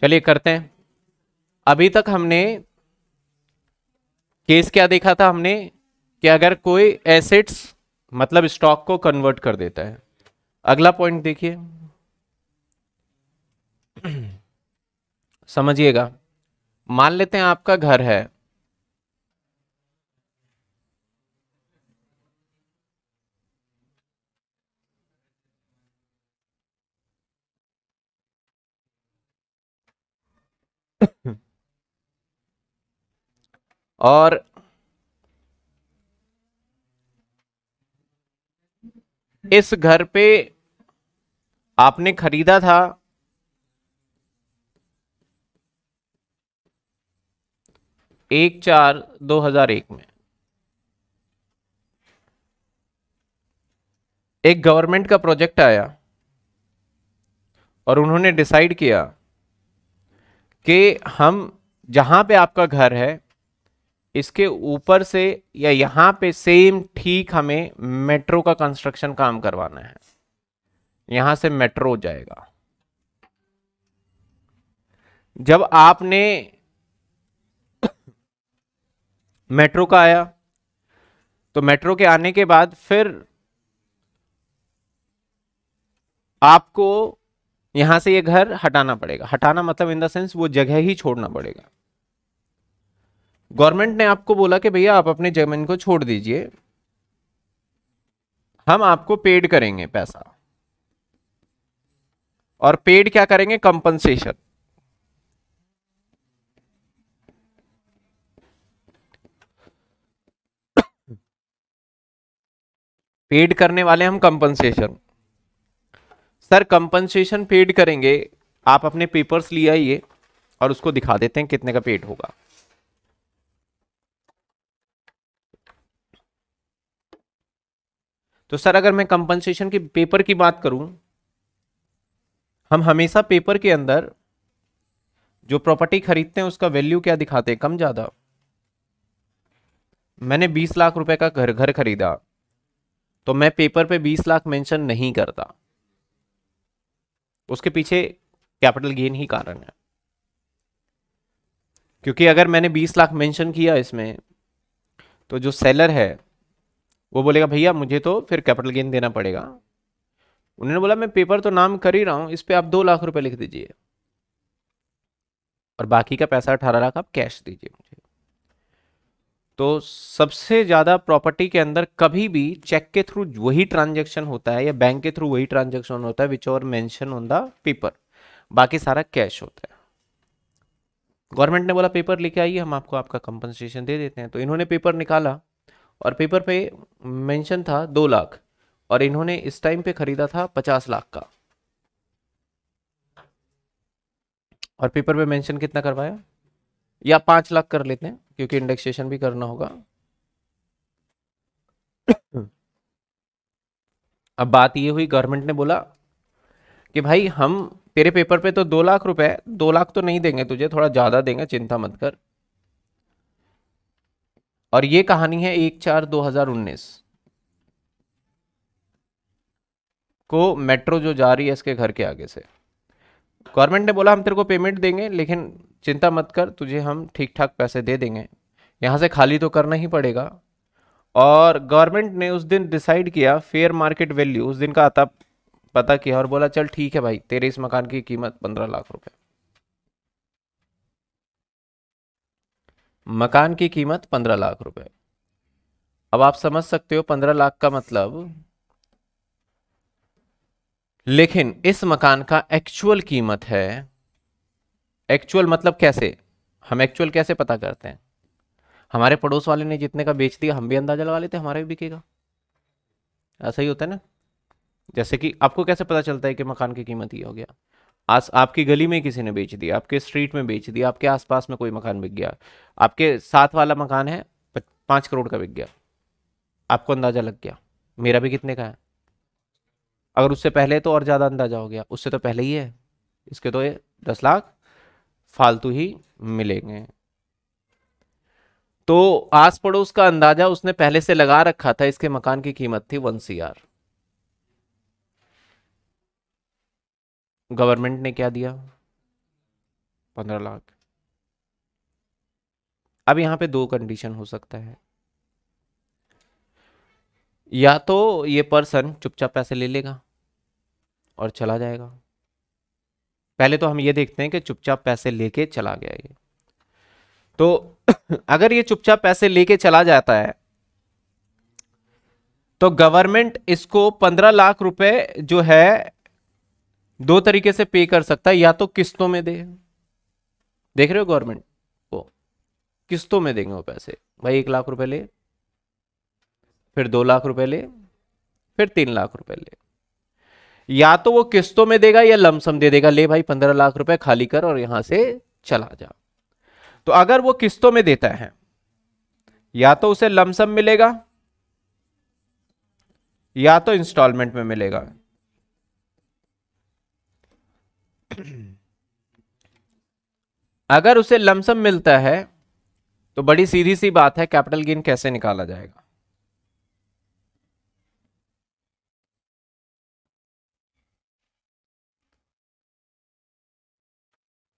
चलिए करते हैं अभी तक हमने केस क्या देखा था हमने कि अगर कोई एसेट्स मतलब स्टॉक को कन्वर्ट कर देता है अगला पॉइंट देखिए समझिएगा मान लेते हैं आपका घर है और इस घर पे आपने खरीदा था एक चार दो हजार एक में एक गवर्नमेंट का प्रोजेक्ट आया और उन्होंने डिसाइड किया कि हम जहां पे आपका घर है इसके ऊपर से या यहां पे सेम ठीक हमें मेट्रो का कंस्ट्रक्शन काम करवाना है यहां से मेट्रो जाएगा जब आपने मेट्रो का आया तो मेट्रो के आने के बाद फिर आपको यहां से ये घर हटाना पड़ेगा हटाना मतलब इन द सेंस वो जगह ही छोड़ना पड़ेगा गवर्नमेंट ने आपको बोला कि भैया आप अपनी जमीन को छोड़ दीजिए हम आपको पेड करेंगे पैसा और पेड क्या करेंगे कंपनसेशन पेड करने वाले हम कंपनसेशन सर कंपनसेशन पेड करेंगे आप अपने पेपर्स ले आइए और उसको दिखा देते हैं कितने का पेड होगा तो सर अगर मैं कंपनसेशन के पेपर की बात करूं हम हमेशा पेपर के अंदर जो प्रॉपर्टी खरीदते हैं उसका वैल्यू क्या दिखाते हैं कम ज़्यादा मैंने बीस लाख रुपए का घर घर खरीदा तो मैं पेपर पे बीस लाख मेंशन नहीं करता उसके पीछे कैपिटल गेन ही कारण है क्योंकि अगर मैंने बीस लाख मेंशन किया इसमें तो जो सेलर है वो बोलेगा भैया मुझे तो फिर कैपिटल गेन देना पड़ेगा उन्होंने बोला मैं पेपर तो नाम कर ही रहा हूँ इस पर आप दो लाख रुपए लिख दीजिए और बाकी का पैसा अठारह लाख आप कैश दीजिए मुझे तो सबसे ज़्यादा प्रॉपर्टी के अंदर कभी भी चेक के थ्रू वही ट्रांजेक्शन होता है या बैंक के थ्रू वही ट्रांजेक्शन होता है विच और मैंशन ऑन द पेपर बाकी सारा कैश होता है गवर्नमेंट ने बोला पेपर लेके आइए हम आपको आपका कंपनसेशन दे देते हैं तो इन्होंने पेपर निकाला और पेपर पे मेंशन था दो लाख और इन्होंने इस टाइम पे खरीदा था पचास लाख का और पेपर पे मेंशन कितना करवाया या पांच लाख कर लेते हैं क्योंकि इंडेक्सेशन भी करना होगा अब बात ये हुई गवर्नमेंट ने बोला कि भाई हम तेरे पेपर पे तो दो लाख रुपए दो लाख तो नहीं देंगे तुझे थोड़ा ज़्यादा देंगे चिंता मत कर और ये कहानी है एक चार दो हजार उन्नीस को मेट्रो जो जा रही है इसके घर के आगे से गवर्नमेंट ने बोला हम तेरे को पेमेंट देंगे लेकिन चिंता मत कर तुझे हम ठीक ठाक पैसे दे देंगे यहाँ से खाली तो करना ही पड़ेगा और गवर्नमेंट ने उस दिन डिसाइड किया फेयर मार्केट वैल्यू उस दिन का आता पता किया और बोला चल ठीक है भाई तेरे इस मकान की कीमत पंद्रह लाख रुपए मकान की कीमत पंद्रह लाख रुपए अब आप समझ सकते हो पंद्रह लाख का मतलब लेकिन इस मकान का एक्चुअल कीमत है एक्चुअल मतलब कैसे हम एक्चुअल कैसे पता करते हैं हमारे पड़ोस वाले ने जितने का बेच दिया हम भी अंदाजा लगा लेते हमारा भी बिकेगा ऐसा ही होता है ना जैसे कि आपको कैसे पता चलता है कि मकान की कीमत ये हो गया आस आपकी गली में किसी ने बेच दिया आपके स्ट्रीट में बेच दिया आपके आसपास में कोई मकान बिक गया आपके साथ वाला मकान है पाँच करोड़ का बिक गया आपको अंदाज़ा लग गया मेरा भी कितने का है अगर उससे पहले तो और ज़्यादा अंदाज़ा हो गया उससे तो पहले ही है इसके तो ये दस लाख फालतू ही मिलेंगे तो आस पड़ोस का अंदाज़ा उसने पहले से लगा रखा था इसके मकान की कीमत थी वन सी आर गवर्नमेंट ने क्या दिया पंद्रह लाख अब यहां पे दो कंडीशन हो सकता है या तो ये पर्सन चुपचाप पैसे ले लेगा और चला जाएगा पहले तो हम ये देखते हैं कि चुपचाप पैसे लेके चला गया ये तो अगर ये चुपचाप पैसे लेके चला जाता है तो गवर्नमेंट इसको पंद्रह लाख रुपए जो है दो तरीके से पे कर सकता है या तो किस्तों में दे देख रहे हो गवर्नमेंट को किस्तों में देंगे वो पैसे भाई एक लाख रुपए ले फिर दो लाख रुपए ले फिर तीन लाख रुपए ले या तो वो किस्तों में देगा या लमसम दे देगा ले भाई पंद्रह लाख रुपए खाली कर और यहां से चला जा तो अगर वो किस्तों में देता है या तो उसे लमसम मिलेगा या तो इंस्टॉलमेंट में मिलेगा अगर उसे लमसम मिलता है तो बड़ी सीधी सी बात है कैपिटल गेन कैसे निकाला जाएगा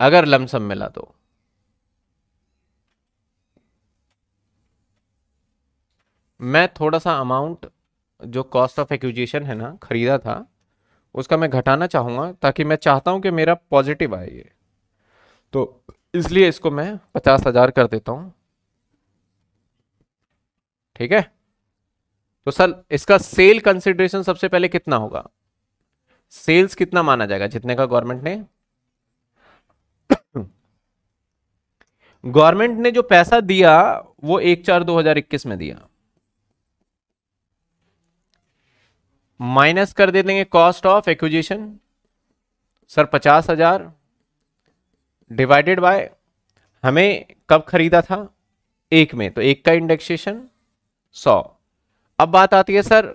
अगर लमसम मिला तो मैं थोड़ा सा अमाउंट जो कॉस्ट ऑफ एक्विजिशन है ना खरीदा था उसका मैं घटाना चाहूंगा ताकि मैं चाहता हूं कि मेरा पॉजिटिव आए ये तो इसलिए इसको मैं पचास हज़ार कर देता हूं ठीक है तो सर इसका सेल कंसिडरेशन सबसे पहले कितना होगा सेल्स कितना माना जाएगा जितने का गवर्नमेंट ने गवर्नमेंट ने जो पैसा दिया वो एक चार दो हजार इक्कीस में दिया माइनस कर दे देंगे कॉस्ट ऑफ एक्विजिशन सर पचास हजार डिवाइडेड बाय हमें कब खरीदा था एक में तो एक का इंडेक्सेशन सौ अब बात आती है सर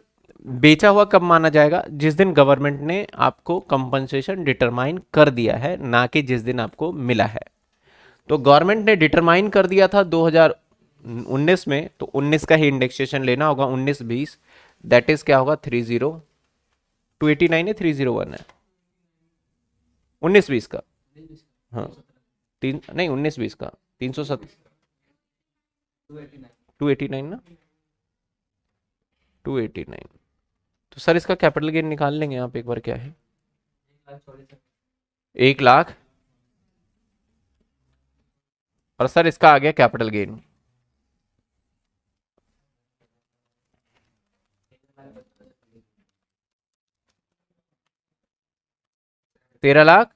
बेचा हुआ कब माना जाएगा जिस दिन गवर्नमेंट ने आपको कंपनसेशन डिटरमाइन कर दिया है ना कि जिस दिन आपको मिला है तो गवर्नमेंट ने डिटरमाइन कर दिया था 2019 में तो 19 का ही इंडेक्सेशन लेना होगा 19 बीस दैट इज क्या होगा three zero two eighty nine है थ्री जीरो वन है उन्नीस बीस का हाँ तीन नहीं उन्नीस बीस का तीन सौ सत टू एटी नाइन ना टू एटी नाइन तो सर इसका कैपिटल गेन निकाल लेंगे आप एक बार क्या है एक लाख और सर इसका आ गया कैपिटल गेन तेरह लाख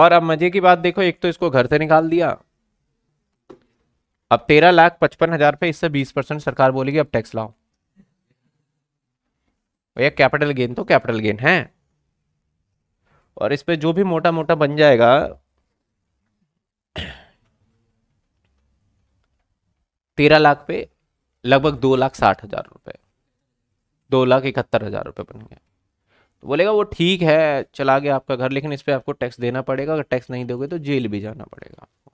और अब मजे की बात देखो एक तो इसको घर से निकाल दिया अब तेरह लाख पचपन हजार पे इससे बीस परसेंट सरकार बोलेगी अब टैक्स लाओ भैया कैपिटल गेन तो कैपिटल गेन है और इस पे जो भी मोटा मोटा बन जाएगा तेरह लाख पे लगभग दो लाख साठ हजार रुपए दो लाख इकहत्तर हज़ार रुपये बन गया तो बोलेगा वो ठीक है चला गया आपका घर लेकिन इस पर आपको टैक्स देना पड़ेगा अगर टैक्स नहीं दोगे तो जेल भी जाना पड़ेगा आपको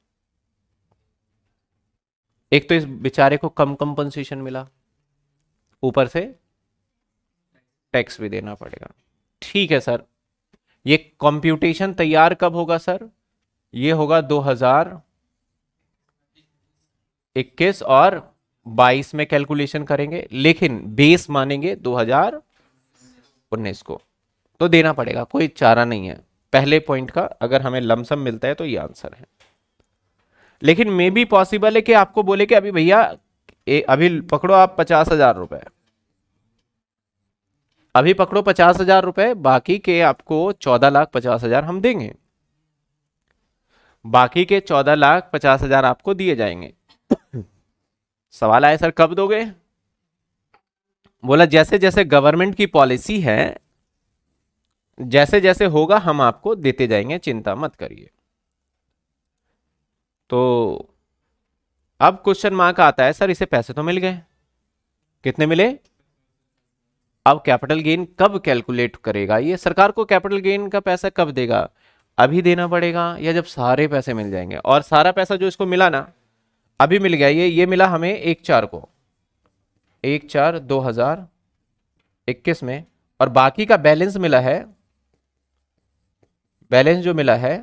एक तो इस बेचारे को कम कंपनसेशन मिला ऊपर से टैक्स भी देना पड़ेगा ठीक है सर ये कंप्यूटेशन तैयार कब होगा सर ये होगा 2021 और 2022 में कैलकुलेशन करेंगे लेकिन बेस मानेंगे 2019 को तो देना पड़ेगा कोई चारा नहीं है पहले पॉइंट का अगर हमें लमसम मिलता है तो ये आंसर है लेकिन मे बी पॉसिबल है कि आपको बोले कि अभी भैया अभी पकड़ो आप पचास हजार रुपए अभी पकड़ो पचास हजार रुपए बाकी के आपको चौदह लाख पचास हजार हम देंगे बाकी के चौदह लाख पचास हजार आपको दिए जाएंगे सवाल आया सर कब दोगे बोला जैसे जैसे गवर्नमेंट की पॉलिसी है जैसे जैसे होगा हम आपको देते जाएंगे चिंता मत करिए तो अब क्वेश्चन मार्क आता है सर इसे पैसे तो मिल गए कितने मिले अब कैपिटल गेन कब कैलकुलेट करेगा ये सरकार को कैपिटल गेन का पैसा कब देगा अभी देना पड़ेगा या जब सारे पैसे मिल जाएंगे और सारा पैसा जो इसको मिला ना अभी मिल गया ये ये मिला हमें एक चार को एक चार दो हजार इक्कीस में और बाकी का बैलेंस मिला है बैलेंस जो मिला है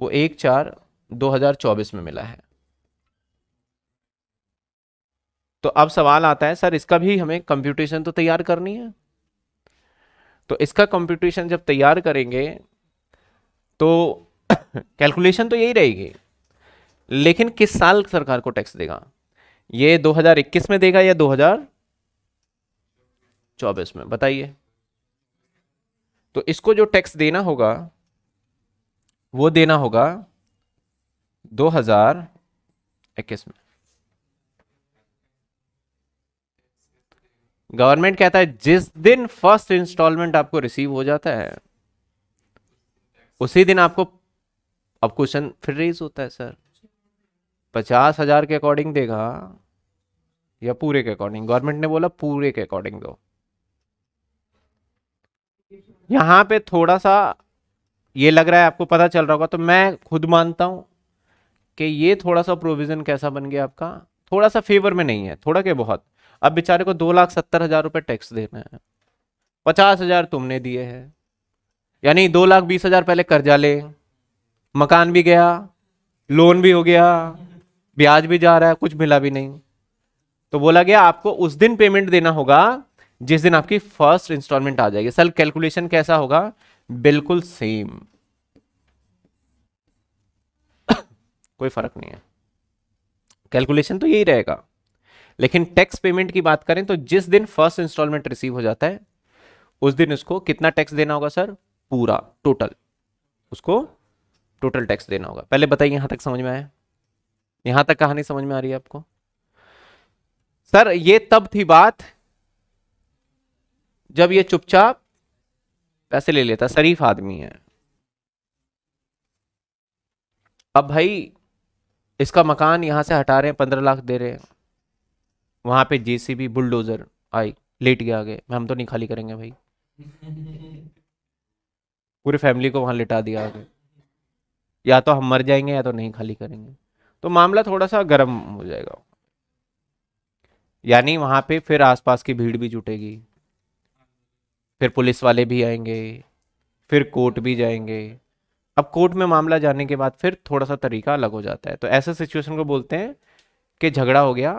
वो एक चार दो हजार चौबीस में मिला है तो अब सवाल आता है सर इसका भी हमें कंप्यूटेशन तो तैयार करनी है तो इसका कंप्यूटेशन जब तैयार करेंगे तो कैलकुलेशन तो यही रहेगी लेकिन किस साल सरकार को टैक्स देगा ये 2021 में देगा या 2024 में बताइए तो इसको जो टैक्स देना होगा वो देना होगा 2021 में गवर्नमेंट कहता है जिस दिन फर्स्ट इंस्टॉलमेंट आपको रिसीव हो जाता है उसी दिन आपको अब क्वेश्चन फिर रेज होता है सर पचास हजार के अकॉर्डिंग देगा या पूरे के अकॉर्डिंग गवर्नमेंट ने बोला पूरे के अकॉर्डिंग दो यहाँ पे थोड़ा सा ये लग रहा है आपको पता चल रहा होगा तो मैं खुद मानता हूं कि ये थोड़ा सा प्रोविज़न कैसा बन गया आपका थोड़ा सा फेवर में नहीं है थोड़ा के बहुत अब बेचारे को दो लाख सत्तर हज़ार रुपये टैक्स देना है पचास हज़ार तुमने दिए हैं यानी दो लाख बीस हज़ार पहले कर्जा ले मकान भी गया लोन भी हो गया ब्याज भी जा रहा है कुछ मिला भी नहीं तो बोला गया आपको उस दिन पेमेंट देना होगा जिस दिन आपकी फर्स्ट इंस्टॉलमेंट आ जाएगी सर कैलकुलेशन कैसा होगा बिल्कुल सेम कोई फर्क नहीं है कैलकुलेशन तो यही रहेगा लेकिन टैक्स पेमेंट की बात करें तो जिस दिन फर्स्ट इंस्टॉलमेंट रिसीव हो जाता है उस दिन उसको कितना टैक्स देना होगा सर पूरा टोटल उसको टोटल टैक्स देना होगा पहले बताइए यहां तक समझ में आया यहां तक कहानी समझ में आ रही है आपको सर ये तब थी बात जब ये चुपचाप पैसे ले लेता शरीफ आदमी है अब भाई इसका मकान यहां से हटा रहे हैं पंद्रह लाख दे रहे हैं वहां पे जेसीबी बुलडोजर आई लेट गया आगे हम तो नहीं खाली करेंगे भाई पूरी फैमिली को वहां लिटा दिया आगे या तो हम मर जाएंगे या तो नहीं खाली करेंगे तो मामला थोड़ा सा गर्म हो जाएगा यानी वहाँ पे फिर आसपास की भीड़ भी जुटेगी फिर पुलिस वाले भी आएंगे फिर कोर्ट भी जाएंगे अब कोर्ट में मामला जाने के बाद फिर थोड़ा सा तरीका अलग हो जाता है तो ऐसे सिचुएशन को बोलते हैं कि झगड़ा हो गया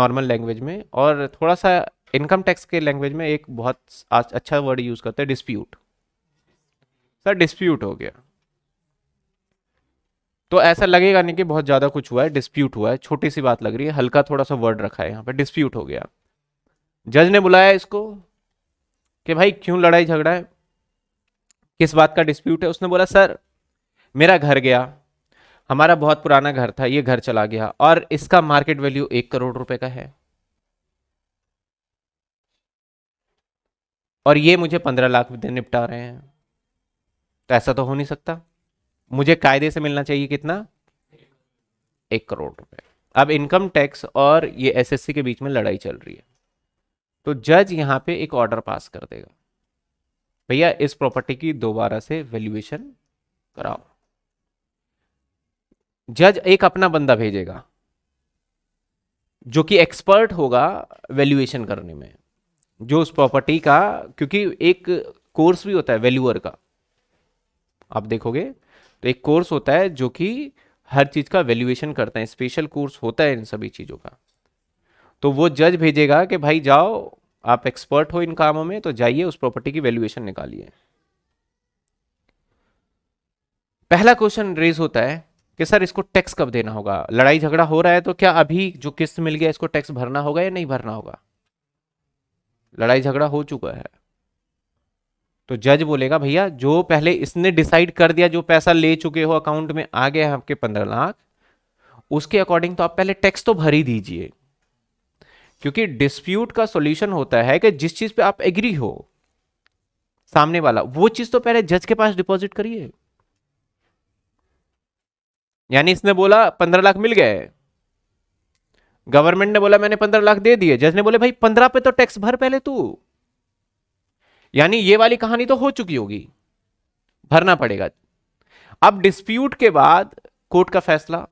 नॉर्मल लैंग्वेज में और थोड़ा सा इनकम टैक्स के लैंग्वेज में एक बहुत अच्छा वर्ड यूज़ करते हैं डिस्प्यूट सर डिस्प्यूट हो गया तो ऐसा लगेगा नहीं कि बहुत ज़्यादा कुछ हुआ है डिस्प्यूट हुआ है छोटी सी बात लग रही है हल्का थोड़ा सा वर्ड रखा है यहाँ पर डिस्प्यूट हो गया जज ने बुलाया इसको कि भाई क्यों लड़ाई झगड़ा है किस बात का डिस्प्यूट है उसने बोला सर मेरा घर गया हमारा बहुत पुराना घर था ये घर चला गया और इसका मार्केट वैल्यू एक करोड़ रुपए का है और ये मुझे पंद्रह लाख निपटा रहे हैं तो ऐसा तो हो नहीं सकता मुझे कायदे से मिलना चाहिए कितना एक करोड़ रुपए अब इनकम टैक्स और ये एसएससी के बीच में लड़ाई चल रही है तो जज यहां पे एक ऑर्डर पास कर देगा भैया इस प्रॉपर्टी की दोबारा से वैल्यूएशन कराओ जज एक अपना बंदा भेजेगा जो कि एक्सपर्ट होगा वैल्यूएशन करने में जो उस प्रॉपर्टी का क्योंकि एक कोर्स भी होता है वैल्यूअर का आप देखोगे तो एक कोर्स होता है जो कि हर चीज़ का वैल्यूएशन करता है स्पेशल कोर्स होता है इन सभी चीज़ों का तो वो जज भेजेगा कि भाई जाओ आप एक्सपर्ट हो इन कामों में तो जाइए उस प्रॉपर्टी की वैल्यूएशन निकालिए पहला क्वेश्चन रेज होता है कि सर इसको टैक्स कब देना होगा लड़ाई झगड़ा हो रहा है तो क्या अभी जो किस्त मिल गया इसको टैक्स भरना होगा या नहीं भरना होगा लड़ाई झगड़ा हो चुका है तो जज बोलेगा भैया जो पहले इसने डिसाइड कर दिया जो पैसा ले चुके हो अकाउंट में आ गया है आपके पंद्रह लाख उसके अकॉर्डिंग तो आप पहले टैक्स तो भर ही दीजिए क्योंकि डिस्प्यूट का सॉल्यूशन होता है कि जिस चीज पे आप एग्री हो सामने वाला वो चीज तो पहले जज के पास डिपॉजिट करिए यानी इसने बोला पंद्रह लाख मिल गए गवर्नमेंट ने बोला मैंने पंद्रह लाख दे दिए जज ने बोले भाई पंद्रह पे तो टैक्स भर पहले तू यानी ये वाली कहानी तो हो चुकी होगी भरना पड़ेगा अब डिस्प्यूट के बाद कोर्ट का फैसला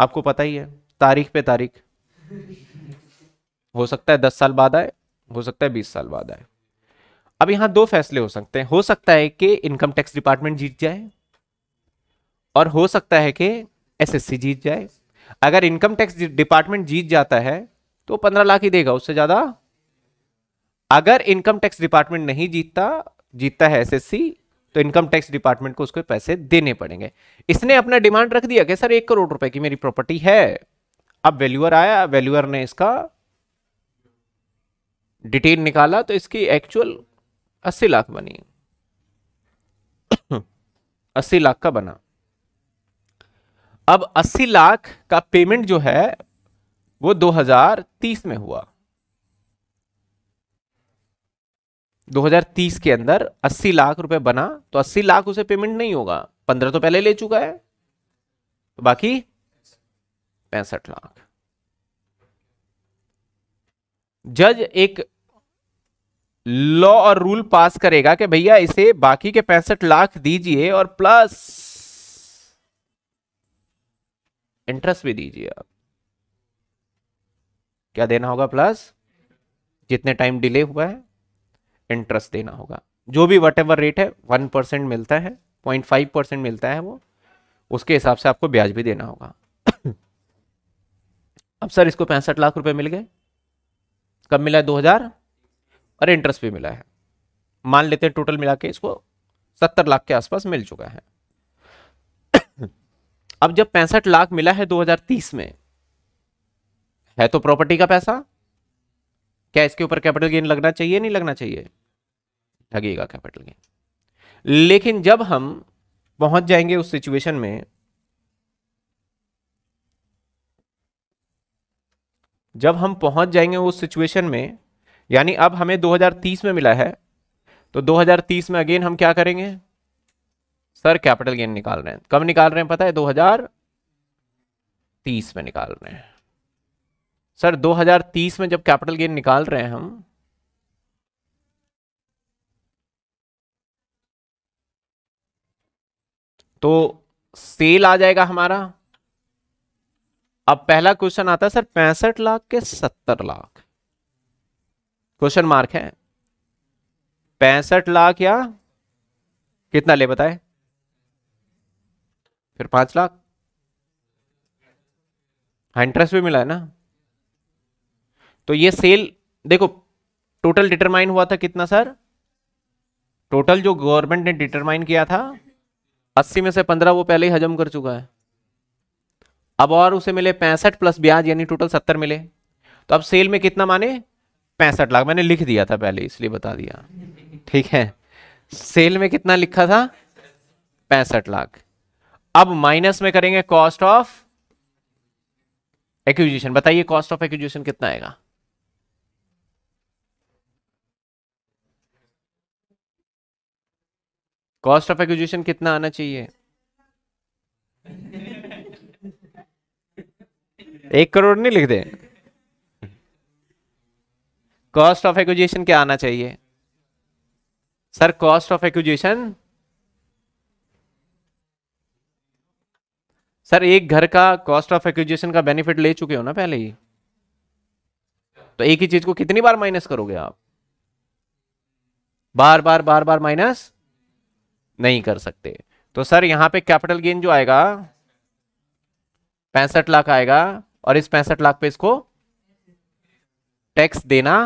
आपको पता ही है तारीख पे तारीख हो सकता है दस साल बाद आए हो सकता है बीस साल बाद आए अब यहां दो फैसले हो सकते हैं हो सकता है कि इनकम टैक्स डिपार्टमेंट जीत जाए और हो सकता है कि एसएससी जीत जाए अगर इनकम टैक्स डिपार्टमेंट जीत जाता है तो पंद्रह लाख ही देगा उससे ज्यादा अगर इनकम टैक्स डिपार्टमेंट नहीं जीतता जीतता है एसएससी तो इनकम टैक्स डिपार्टमेंट को उसको पैसे देने पड़ेंगे इसने अपना डिमांड रख दिया कि सर एक करोड़ रुपए की मेरी प्रॉपर्टी है अब वैल्यूअर आया वैल्यूअर ने इसका डिटेल निकाला तो इसकी एक्चुअल अस्सी लाख बनी अस्सी लाख का बना अब अस्सी लाख का पेमेंट जो है वो 2030 में हुआ 2030 के अंदर 80 लाख रुपए बना तो 80 लाख उसे पेमेंट नहीं होगा 15 तो पहले ले चुका है तो बाकी पैंसठ लाख जज एक लॉ और रूल पास करेगा कि भैया इसे बाकी के पैंसठ लाख दीजिए और प्लस इंटरेस्ट भी दीजिए आप क्या देना होगा प्लस जितने टाइम डिले हुआ है इंटरेस्ट देना होगा जो भी वट रेट है वन परसेंट मिलता है पॉइंट फाइव परसेंट मिलता है वो उसके हिसाब से आपको ब्याज भी देना होगा अब सर इसको पैंसठ लाख रुपए मिल गए कब मिला है दो हज़ार और इंटरेस्ट भी मिला है मान लेते हैं टोटल मिला के इसको सत्तर लाख के आसपास मिल चुका है अब जब पैंसठ लाख मिला है 2030 में है तो प्रॉपर्टी का पैसा क्या इसके ऊपर कैपिटल गेन लगना चाहिए नहीं लगना चाहिए ठगेगा कैपिटल गेन लेकिन जब हम पहुंच जाएंगे उस सिचुएशन में जब हम पहुंच जाएंगे उस सिचुएशन में यानी अब हमें 2030 में मिला है तो 2030 में अगेन हम क्या करेंगे सर कैपिटल गेन निकाल रहे हैं कब निकाल रहे हैं पता है 2030 में निकाल रहे हैं सर 2030 में जब कैपिटल गेन निकाल रहे हैं हम तो सेल आ जाएगा हमारा अब पहला क्वेश्चन आता है सर पैंसठ लाख के सत्तर लाख क्वेश्चन मार्क है पैंसठ लाख या कितना ले बताए फिर पांच लाख हाँ इंटरेस्ट भी मिला है ना तो ये सेल देखो टोटल डिटरमाइन हुआ था कितना सर टोटल जो गवर्नमेंट ने डिटरमाइन किया था अस्सी में से पंद्रह वो पहले ही हजम कर चुका है अब और उसे मिले पैंसठ प्लस ब्याज यानी टोटल सत्तर मिले तो अब सेल में कितना माने पैंसठ लाख मैंने लिख दिया था पहले इसलिए बता दिया ठीक है सेल में कितना लिखा था पैंसठ लाख अब माइनस में करेंगे कॉस्ट ऑफ एक्विजिशन बताइए कॉस्ट ऑफ एक्विजिशन कितना आएगा कॉस्ट ऑफ एक्विजिशन कितना आना चाहिए एक करोड़ नहीं लिख दे कॉस्ट ऑफ एक्विजिशन क्या आना चाहिए sir cost of acquisition sir एक घर का कॉस्ट ऑफ एक्विजिशन का बेनिफिट ले चुके हो ना पहले ही तो एक ही चीज को कितनी बार माइनस करोगे आप बार बार बार बार माइनस नहीं कर सकते तो सर यहाँ पे कैपिटल गेन जो आएगा पैंसठ लाख आएगा और इस पैंसठ लाख पे इसको टैक्स देना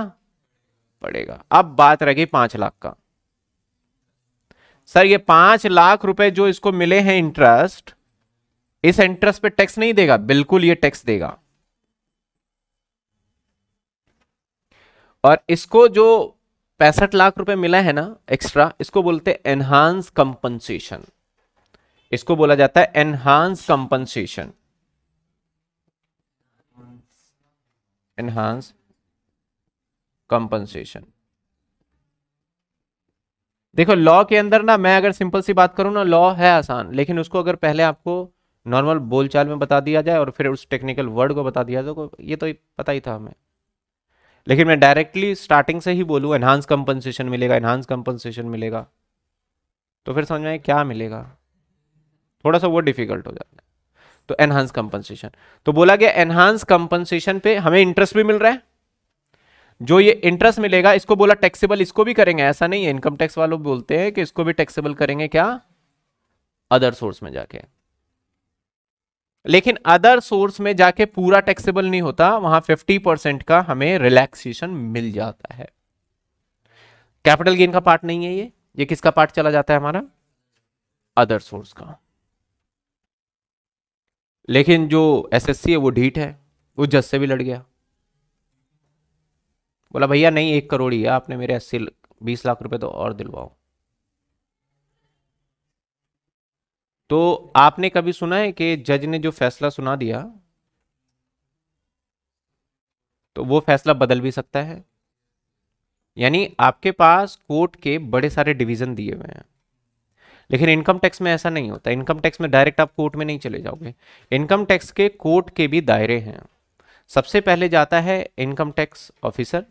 पड़ेगा अब बात रह गई पांच लाख का सर ये पांच लाख रुपए जो इसको मिले हैं इंटरेस्ट इस इंटरेस्ट पे टैक्स नहीं देगा बिल्कुल ये टैक्स देगा और इसको जो पैंसठ लाख रुपए मिला है ना एक्स्ट्रा इसको बोलते हैं एनहांस कंपनसेशन इसको बोला जाता है एनहांस कंपनसेशन एनहांस कंपनसेशन देखो लॉ के अंदर ना मैं अगर सिंपल सी बात करूं ना लॉ है आसान लेकिन उसको अगर पहले आपको नॉर्मल बोलचाल में बता दिया जाए और फिर उस टेक्निकल वर्ड को बता दिया जाए तो ये तो पता ही था हमें लेकिन मैं डायरेक्टली स्टार्टिंग से ही बोलूँ एनहांस कंपनसेशन मिलेगा एनहांस कंपनसेशन मिलेगा तो फिर समझ में क्या मिलेगा थोड़ा सा वो डिफिकल्ट हो जाता है तो एनहांस कंपनसेशन तो बोला गया एनहांस कंपनसेशन पे हमें इंटरेस्ट भी मिल रहा है जो ये इंटरेस्ट मिलेगा इसको बोला टैक्सेबल इसको भी करेंगे ऐसा नहीं है इनकम टैक्स वालों बोलते हैं कि इसको भी टैक्सेबल करेंगे क्या अदर सोर्स में जाके लेकिन अदर सोर्स में जाके पूरा टैक्सेबल नहीं होता वहां 50 परसेंट का हमें रिलैक्सेशन मिल जाता है कैपिटल गेन का पार्ट नहीं है ये ये किसका पार्ट चला जाता है हमारा अदर सोर्स का लेकिन जो एसएससी है वो ढीठ है वो जस से भी लड़ गया बोला भैया नहीं एक करोड़ ही है आपने मेरे अस्सी बीस लाख रुपए तो और दिलवाओ तो आपने कभी सुना है कि जज ने जो फैसला सुना दिया तो वो फैसला बदल भी सकता है यानी आपके पास कोर्ट के बड़े सारे डिवीजन दिए हुए हैं लेकिन इनकम टैक्स में ऐसा नहीं होता इनकम टैक्स में डायरेक्ट आप कोर्ट में नहीं चले जाओगे इनकम टैक्स के कोर्ट के भी दायरे हैं सबसे पहले जाता है इनकम टैक्स ऑफिसर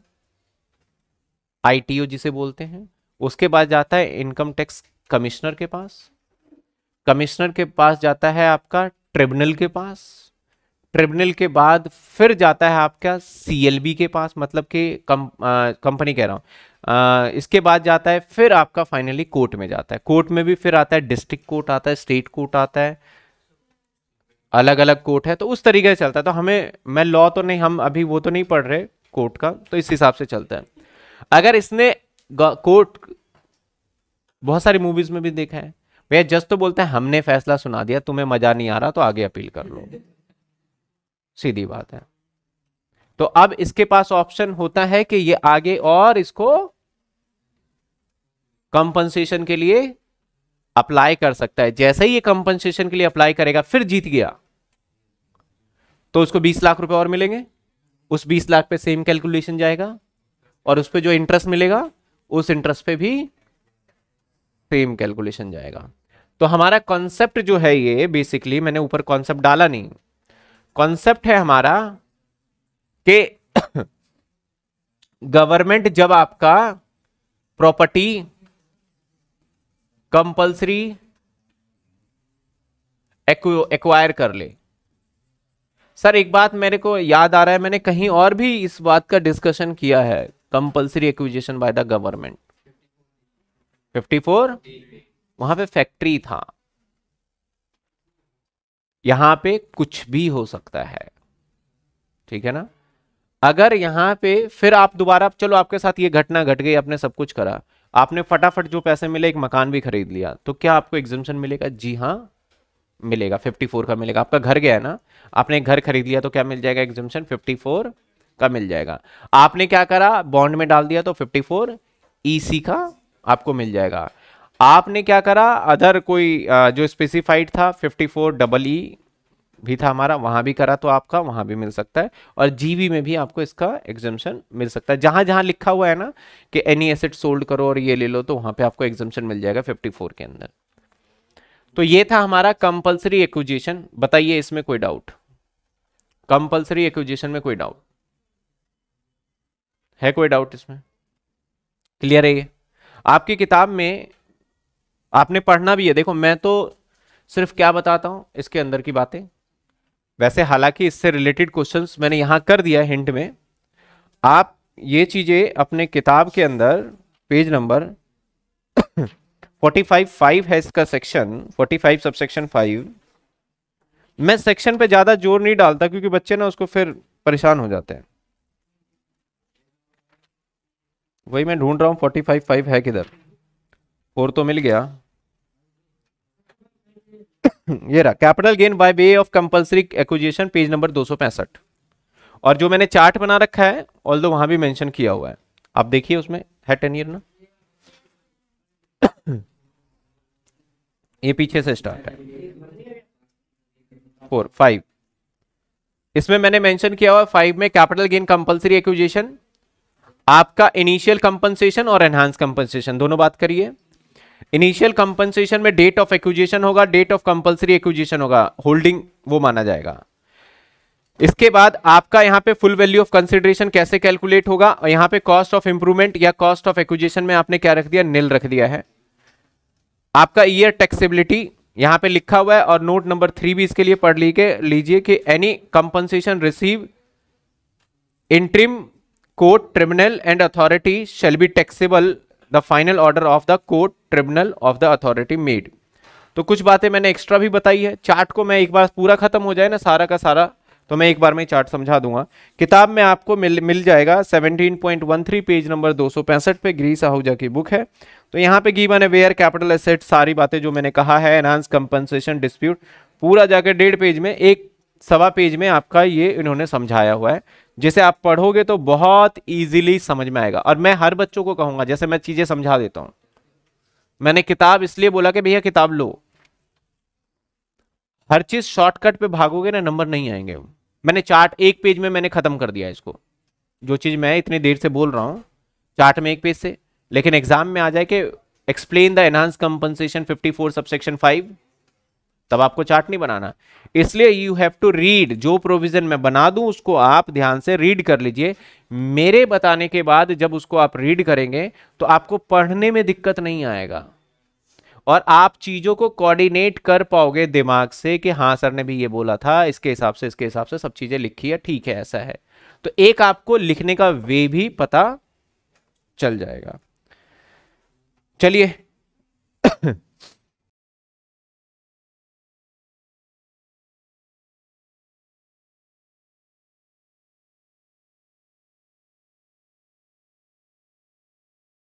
आईटीओ जिसे बोलते हैं उसके बाद जाता है इनकम टैक्स कमिश्नर के पास कमिश्नर के पास जाता है आपका ट्रिब्यूनल के पास ट्रिब्यूनल के बाद फिर जाता है आपका सीएलबी के पास मतलब कि कम कंपनी कह रहा हूँ इसके बाद जाता है फिर आपका फाइनली कोर्ट में जाता है कोर्ट में भी फिर आता है डिस्ट्रिक्ट कोर्ट आता है स्टेट कोर्ट आता है अलग अलग कोर्ट है तो उस तरीके से चलता है तो हमें मैं लॉ तो नहीं हम अभी वो तो नहीं पढ़ रहे कोर्ट का तो इस हिसाब से चलता है अगर इसने कोर्ट बहुत सारी मूवीज में भी देखा है भैया जज तो बोलता है हमने फैसला सुना दिया तुम्हें मजा नहीं आ रहा तो आगे अपील कर लो सीधी बात है तो अब इसके पास ऑप्शन होता है कि ये आगे और इसको कंपनसेशन के लिए अप्लाई कर सकता है जैसे ही ये कंपनसेशन के लिए अप्लाई करेगा फिर जीत गया तो उसको 20 लाख रुपए और मिलेंगे उस 20 लाख पे सेम कैलकुलेशन जाएगा और उस पर जो इंटरेस्ट मिलेगा उस इंटरेस्ट पे भी फेम कैलकुलेशन जाएगा तो हमारा कॉन्सेप्ट जो है ये बेसिकली मैंने ऊपर कॉन्सेप्ट डाला नहीं कॉन्सेप्ट है हमारा कि गवर्नमेंट जब आपका प्रॉपर्टी कंपल्सरी एक्वायर कर ले सर एक बात मेरे को याद आ रहा है मैंने कहीं और भी इस बात का डिस्कशन किया है compulsory acquisition by the government fifty four वहां पे फैक्ट्री था यहां पे कुछ भी हो सकता है ठीक है ना अगर यहां पे फिर आप दोबारा चलो आपके साथ ये घटना घट गई आपने सब कुछ करा आपने फटाफट जो पैसे मिले एक मकान भी खरीद लिया तो क्या आपको एग्जामेशन मिलेगा जी हाँ मिलेगा 54 का मिलेगा आपका घर गया है ना आपने घर खरीद लिया तो क्या मिल जाएगा एग्जामेशन 54 का मिल जाएगा आपने क्या करा बॉन्ड में डाल दिया तो 54 ईसी e का आपको मिल जाएगा आपने क्या करा अदर कोई जो स्पेसिफाइड था फिफ्टी फोर डबल ई भी था हमारा वहां भी करा तो आपका वहां भी मिल सकता है और जीवी में भी आपको इसका एग्जामेशन मिल सकता है जहां जहां लिखा हुआ है ना कि एनी एसेट सोल्ड करो और ये ले लो तो वहां पे आपको एग्जामेशन मिल जाएगा 54 के अंदर तो ये था हमारा कंपल्सरी एक्विजिशन बताइए इसमें कोई डाउट कंपल्सरी एक्विजिशन में कोई डाउट है कोई डाउट इसमें क्लियर है ये आपकी किताब में आपने पढ़ना भी है देखो मैं तो सिर्फ क्या बताता हूँ इसके अंदर की बातें वैसे हालांकि इससे रिलेटेड क्वेश्चंस मैंने यहाँ कर दिया हिंट में आप ये चीज़ें अपने किताब के अंदर पेज नंबर 45 फाइव है इसका सेक्शन 45 सब सेक्शन फाइव मैं सेक्शन पे ज़्यादा जोर नहीं डालता क्योंकि बच्चे ना उसको फिर परेशान हो जाते हैं वही मैं ढूंढ रहा हूँ फोर्टी फाइव फाइव है किधर फोर तो मिल गया ये रहा capital gain by way of compulsory acquisition page number दो और जो मैंने चार्ट बना रखा है ऑल दो वहां भी मेंशन किया हुआ है आप देखिए उसमें है टेन ईयर ना ये पीछे से स्टार्ट है फोर फाइव इसमें मैंने मेंशन किया हुआ है फाइव में कैपिटल गेन कंपलसरी एक्विजिशन आपका इनिशियल कंपनसेशन और एनहांस कंपनसेशन दोनों बात करिए इनिशियल कंपनसेशन में डेट ऑफ एक्विजिशन होगा डेट ऑफ कंपलसरी एक्विजिशन होगा होल्डिंग वो माना जाएगा इसके बाद आपका यहां पे फुल वैल्यू ऑफ कंसिडरेशन कैसे कैलकुलेट होगा और यहाँ पे कॉस्ट ऑफ इंप्रूवमेंट या कॉस्ट ऑफ एक्विजिशन में आपने क्या रख दिया नील रख दिया है आपका ईयर टैक्सेबिलिटी यहां पे लिखा हुआ है और नोट नंबर थ्री भी इसके लिए पढ़ लीजिए कि any compensation receive interim court tribunal and authority shall be taxable the final order of the court tribunal of the authority made तो कुछ बातें मैंने एक्स्ट्रा भी बताई है चार्ट को मैं एक बार पूरा खत्म हो जाए ना सारा का सारा तो मैं एक बार में चार्ट समझा दूंगा किताब में आपको मिल मिल जाएगा 17.13 पेज नंबर 265 पे ग्रीस आहूजा की बुक है तो यहाँ पे गिवन है वेयर कैपिटल एसेट सारी बातें जो मैंने कहा है एनहांस कंपनसेशन डिस्प्यूट पूरा जाकर डेढ़ पेज में एक सवा पेज में आपका ये इन्होंने समझाया हुआ है जिसे आप पढ़ोगे तो बहुत ईजिली समझ में आएगा और मैं हर बच्चों को कहूंगा जैसे मैं चीजें समझा देता हूं मैंने किताब इसलिए बोला कि भैया किताब लो हर चीज शॉर्टकट पे भागोगे ना नंबर नहीं आएंगे मैंने चार्ट एक पेज में मैंने खत्म कर दिया इसको जो चीज मैं इतनी देर से बोल रहा हूं चार्ट में एक पेज से लेकिन एग्जाम में आ जाए कि explain the enhance compensation four subsection five तब आपको चार्ट नहीं बनाना इसलिए यू हैव टू रीड जो प्रोविजन मैं बना दूं उसको आप ध्यान से रीड कर लीजिए मेरे बताने के बाद जब उसको आप रीड करेंगे तो आपको पढ़ने में दिक्कत नहीं आएगा और आप चीज़ों को कोऑर्डिनेट कर पाओगे दिमाग से कि हाँ सर ने भी ये बोला था इसके हिसाब से इसके हिसाब से सब चीज़ें लिखी है ठीक है ऐसा है तो एक आपको लिखने का वे भी पता चल जाएगा चलिए